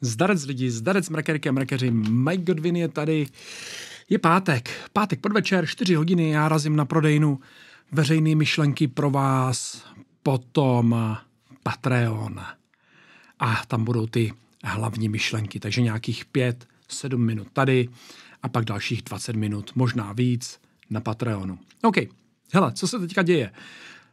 Zdarec lidi, zdarec mrakerky a mrakeři, Mike Godwin je tady. Je pátek, pátek podvečer, 4 hodiny, já razím na prodejnu veřejné myšlenky pro vás, potom Patreon a tam budou ty hlavní myšlenky, takže nějakých 5-7 minut tady a pak dalších 20 minut, možná víc, na Patreonu. OK, hele, co se teďka děje?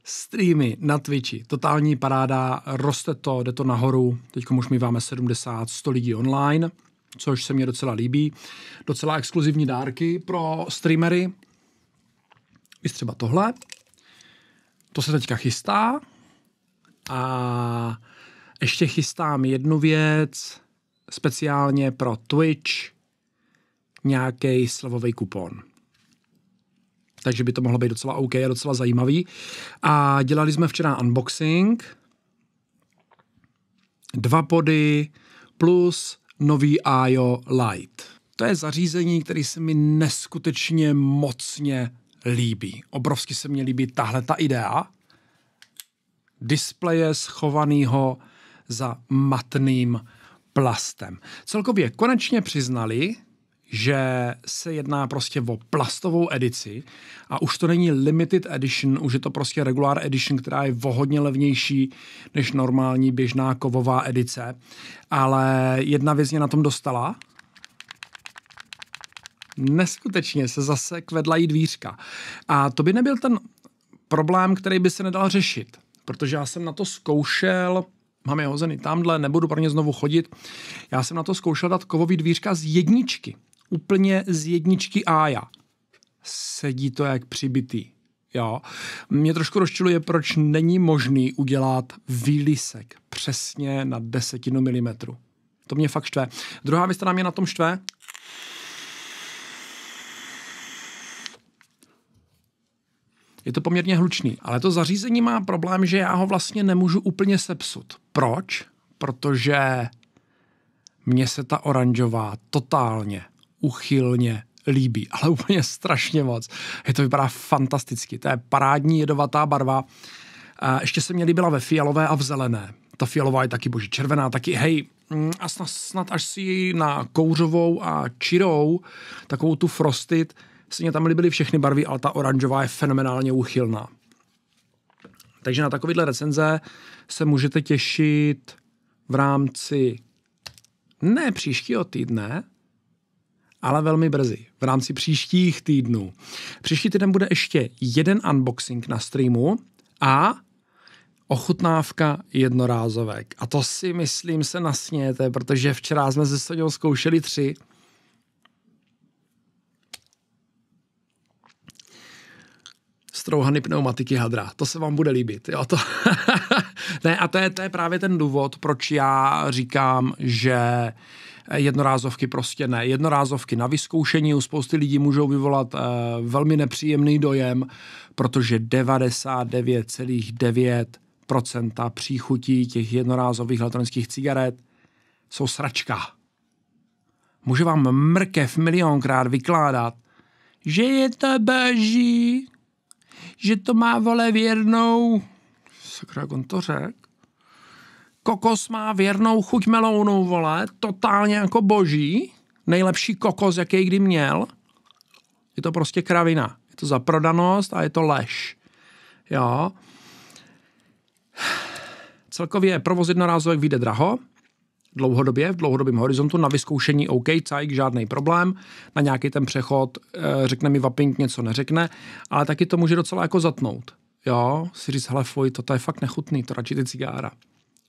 Streamy na Twitchi, totální paráda, roste to, jde to nahoru, teď už my máme 70, 100 lidí online, což se mě docela líbí. Docela exkluzivní dárky pro streamery, i třeba tohle. To se teďka chystá a ještě chystám jednu věc speciálně pro Twitch, nějaký slovový kupon takže by to mohlo být docela OK a docela zajímavý. A dělali jsme včera unboxing, dva pody plus nový AIO Lite. To je zařízení, které se mi neskutečně mocně líbí. Obrovsky se mi líbí tahle ta idea. Displeje schovaného za matným plastem. Celkově konečně přiznali, že se jedná prostě o plastovou edici a už to není limited edition, už je to prostě regular edition, která je o hodně levnější než normální běžná kovová edice. Ale jedna věc mě na tom dostala, neskutečně se zase kvedla jí dvířka. A to by nebyl ten problém, který by se nedal řešit, protože já jsem na to zkoušel mám je hozený tamhle, nebudu pro ně znovu chodit. Já jsem na to zkoušel dát kovový dvířka z jedničky úplně z jedničky a já. Sedí to jak přibitý. Jo. Mě trošku rozčiluje, proč není možný udělat výlisek přesně na desetinu milimetru. To mě fakt štve. Druhá věc, která mě na tom štve, je to poměrně hlučný, ale to zařízení má problém, že já ho vlastně nemůžu úplně sepsut. Proč? Protože mně se ta oranžová totálně neuchylně líbí, ale úplně strašně moc. Je to vypadá fantasticky, to je parádní jedovatá barva. A ještě se mě líbila ve fialové a v zelené. Ta fialová je taky boží červená, taky hej, mm, a snad, snad až si na kouřovou a čirou, takovou tu frostit, se mě tam líbily všechny barvy, ale ta oranžová je fenomenálně uchylná. Takže na takovýhle recenze se můžete těšit v rámci ne příštího týdne, ale velmi brzy, v rámci příštích týdnů. Příští týden bude ještě jeden unboxing na streamu a ochutnávka jednorázovek. A to si myslím se nasnějete, protože včera jsme se Soňou zkoušeli tři. Strouhany pneumatiky hadra. To se vám bude líbit. Jo? To... ne, a to je, to je právě ten důvod, proč já říkám, že jednorázovky prostě ne. Jednorázovky na vyzkoušení u spousty lidí můžou vyvolat eh, velmi nepříjemný dojem, protože 99,9% příchutí těch jednorázových elektronických cigaret jsou sračka. Může vám mrkev milionkrát vykládat, že je to boží, že to má vole věrnou. Sakra, jak on to řekl? kokos má věrnou chuť melounu, vole, totálně jako boží, nejlepší kokos, jaký kdy měl. Je to prostě kravina. Je to zaprodanost a je to lež. Jo. Celkově provoz jednorázovek vyjde draho, dlouhodobě, v dlouhodobém horizontu, na vyzkoušení OK, cajk, žádný problém, na nějaký ten přechod, eh, řekne mi vaping, něco neřekne, ale taky to může docela jako zatnout. Jo, si říct, hele, fuj, to je fakt nechutný, to radši ty cigára.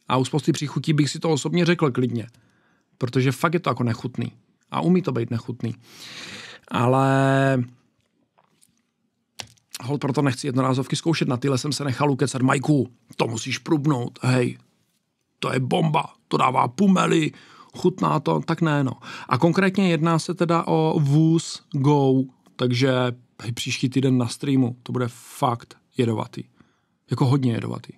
A u spousty příchutí bych si to osobně řekl klidně, protože fakt je to jako nechutný. A umí to být nechutný. Ale hol proto nechci jednorázovky zkoušet. Na tyhle jsem se nechal ukecat. Majku, to musíš prubnout. Hej, to je bomba. To dává pumely, chutná to, tak ne, no. A konkrétně jedná se teda o vůz Go, takže hej, příští týden na streamu. To bude fakt jedovatý. Jako hodně jedovatý.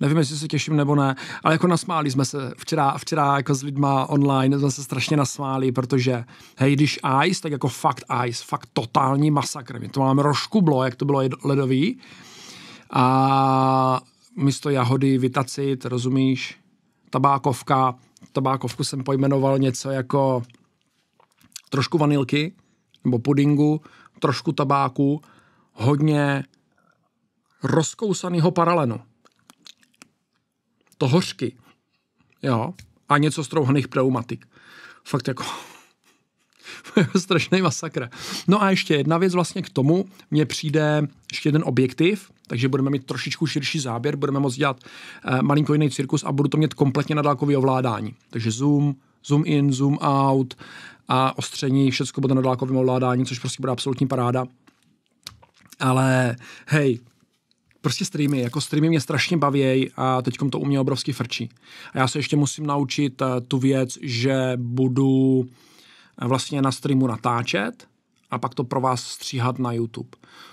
Nevím, jestli se těším nebo ne, ale jako nasmáli jsme se včera, včera jako s lidma online, jsme se strašně nasmáli, protože hej, když ice, tak jako fakt ice, fakt totální masakr. My to máme rošku blo, jak to bylo ledový. A místo jahody, vitacit, rozumíš, tabákovka, tabákovku jsem pojmenoval něco jako trošku vanilky, nebo pudingu, trošku tabáku, hodně rozkousaného paralenu. To hořky, jo, a něco strouhaných pneumatik. Fakt jako strašný masakr. No a ještě jedna věc vlastně k tomu, mně přijde ještě jeden objektiv, takže budeme mít trošičku širší záběr, budeme moct dělat eh, malinko jiný cirkus a budu to mít kompletně na dálkový ovládání. Takže zoom, zoom in, zoom out a ostření, všechno bude na dálkovém ovládání, což prostě bude absolutní paráda. Ale hej, Prostě streamy, jako streamy mě strašně baví a teďkom to u mě obrovsky frčí. A já se ještě musím naučit eh, tu věc, že budu eh, vlastně na streamu natáčet a pak to pro vás stříhat na YouTube.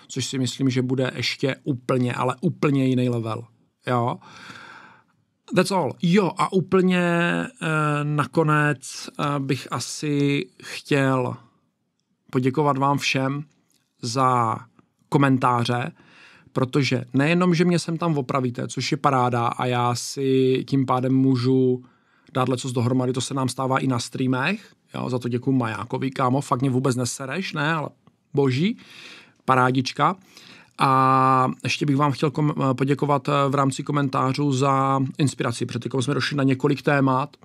Což si myslím, že bude ještě úplně, ale úplně jiný level. Jo. That's all. Jo, a úplně e, nakonec e, bych asi chtěl poděkovat vám všem za komentáře protože nejenom, že mě sem tam opravíte, což je paráda a já si tím pádem můžu dát lecos dohromady, to se nám stává i na streamech, jo, za to děkuji Majákovi, kámo, fakt mě vůbec nesereš, ne, ale boží, parádička. A ještě bych vám chtěl kom- poděkovat eh, v rámci komentářů za inspiraci, protože jsme došli na několik témat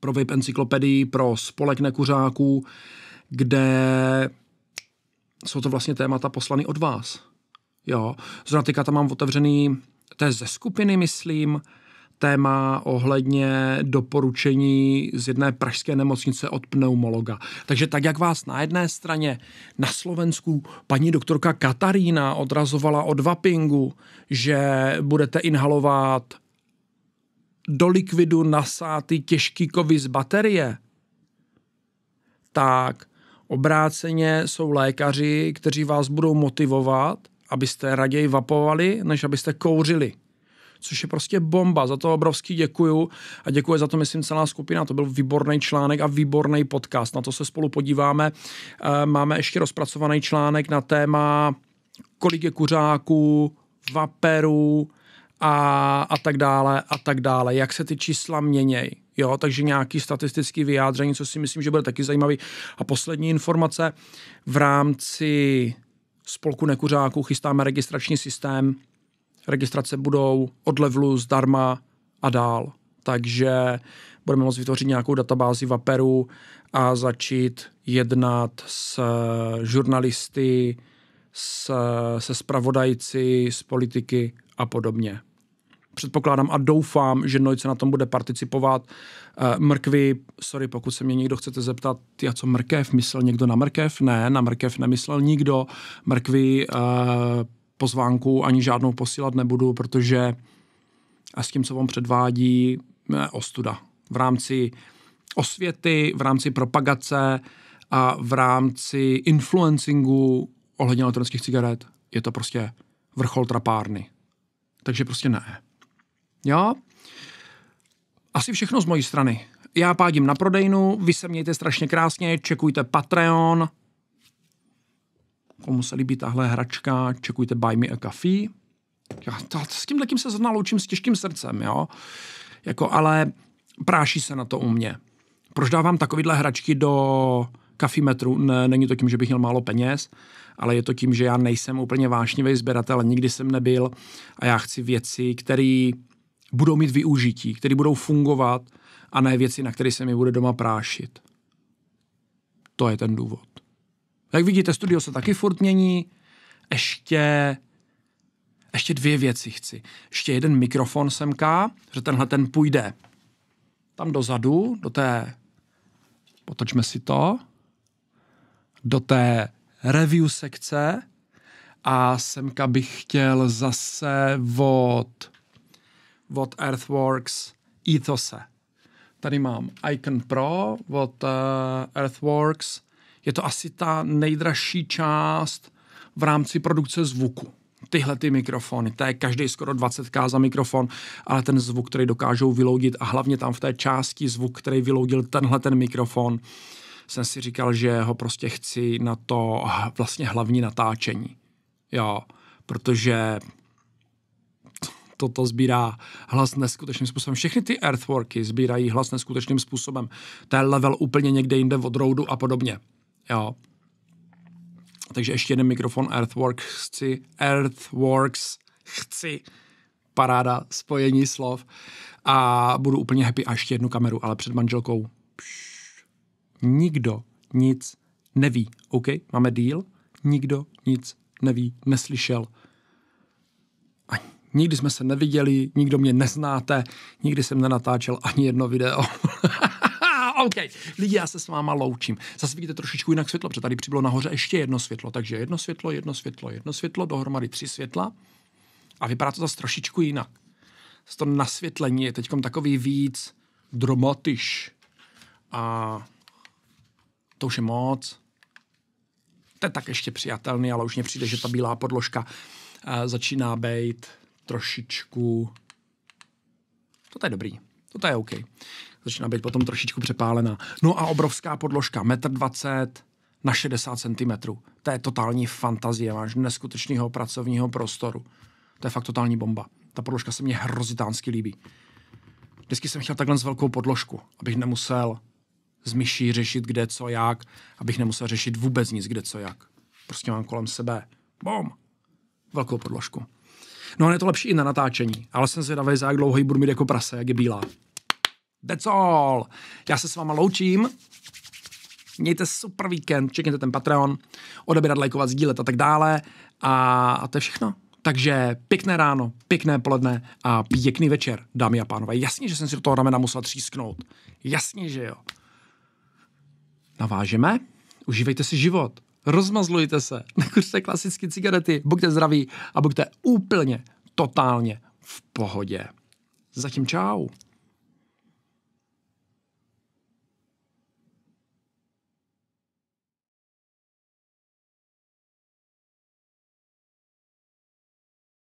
pro VIP encyklopedii, pro spolek nekuřáků, kde jsou to vlastně témata poslany od vás. Jo. Zrovna teďka tam mám otevřený, to je ze skupiny, myslím, téma ohledně doporučení z jedné pražské nemocnice od pneumologa. Takže tak, jak vás na jedné straně na Slovensku paní doktorka Katarína odrazovala od vapingu, že budete inhalovat do likvidu nasáty těžký kovy z baterie, tak obráceně jsou lékaři, kteří vás budou motivovat, abyste raději vapovali, než abyste kouřili což je prostě bomba. Za to obrovský děkuju a děkuji za to, myslím, celá skupina. To byl výborný článek a výborný podcast. Na to se spolu podíváme. Eh, máme ještě rozpracovaný článek na téma, kolik je kuřáků, vaperů a, a tak dále, a tak dále. Jak se ty čísla měnějí. Jo, takže nějaký statistický vyjádření, co si myslím, že bude taky zajímavý. A poslední informace v rámci spolku nekuřáků chystáme registrační systém. Registrace budou od levelu zdarma a dál. Takže budeme moct vytvořit nějakou databázi Vaperu a začít jednat s žurnalisty, s, se spravodajci, s politiky a podobně předpokládám a doufám, že Nojce na tom bude participovat. Eh, Mrkvy, sorry, pokud se mě někdo chcete zeptat, ty a co mrkev, myslel někdo na mrkev? Ne, na mrkev nemyslel nikdo. Mrkvy eh, pozvánku ani žádnou posílat nebudu, protože a s tím, co vám předvádí, ostuda. V rámci osvěty, v rámci propagace a v rámci influencingu ohledně elektronických cigaret je to prostě vrchol trapárny. Takže prostě ne. Jo? Asi všechno z mojí strany. Já pádím na prodejnu, vy se mějte strašně krásně, čekujte Patreon, komu se líbí tahle hračka, čekujte Buy Me a Coffee. Já to, s tím takým se znaloučím s těžkým srdcem, jo. Jako, ale práší se na to u mě. Proč dávám takovýhle hračky do kafimetru? Ne, není to tím, že bych měl málo peněz, ale je to tím, že já nejsem úplně vášnivý sběratel, nikdy jsem nebyl a já chci věci, které budou mít využití, které budou fungovat a ne věci, na které se mi bude doma prášit. To je ten důvod. Jak vidíte, studio se taky furt mění. Ještě, ještě dvě věci chci. Ještě jeden mikrofon semka, že tenhle ten půjde tam dozadu, do té, potočme si to, do té review sekce a semka bych chtěl zase od od Earthworks Ethose. Tady mám Icon Pro od uh, Earthworks. Je to asi ta nejdražší část v rámci produkce zvuku. Tyhle ty mikrofony, to je každý skoro 20k za mikrofon, ale ten zvuk, který dokážou vyloudit a hlavně tam v té části zvuk, který vyloudil tenhle ten mikrofon, jsem si říkal, že ho prostě chci na to vlastně hlavní natáčení. Jo, protože toto sbírá hlas neskutečným způsobem. Všechny ty earthworky sbírají hlas neskutečným způsobem. To je level úplně někde jinde od roudu a podobně. Jo. Takže ještě jeden mikrofon Earthworks. chci, Earthworks chci, paráda, spojení slov a budu úplně happy a ještě jednu kameru, ale před manželkou pš, nikdo nic neví, OK? Máme deal? Nikdo nic neví, neslyšel, Nikdy jsme se neviděli, nikdo mě neznáte, nikdy jsem nenatáčel ani jedno video. OK, lidi, já se s váma loučím. Zase vidíte trošičku jinak světlo, protože tady přibylo nahoře ještě jedno světlo, takže jedno světlo, jedno světlo, jedno světlo, dohromady tři světla a vypadá to zase trošičku jinak. Z to nasvětlení je teď takový víc dramatiš a to už je moc. To je tak ještě přijatelný, ale už mě přijde, že ta bílá podložka uh, začíná být trošičku... To je dobrý. To je OK. Začíná být potom trošičku přepálená. No a obrovská podložka, 1,20 m na 60 cm. To je totální fantazie, máš neskutečného pracovního prostoru. To je fakt totální bomba. Ta podložka se mně hrozitánsky líbí. Vždycky jsem chtěl takhle s velkou podložku, abych nemusel z myší řešit kde co jak, abych nemusel řešit vůbec nic kde co jak. Prostě mám kolem sebe, bom, velkou podložku. No a je to lepší i na natáčení, ale vlastně jsem zvědavý, za jak dlouho ji budu mít jako prase, jak je bílá. That's all. Já se s váma loučím. Mějte super víkend, čekněte ten Patreon, odebírat, lajkovat, sdílet a tak dále. A, a to je všechno. Takže pěkné ráno, pěkné poledne a pěkný večer, dámy a pánové. Jasně, že jsem si do toho ramena musel třísknout. Jasně, že jo. Navážeme, užívejte si život rozmazlujte se, nekuřte klasické cigarety, buďte zdraví a buďte úplně, totálně v pohodě. Zatím čau.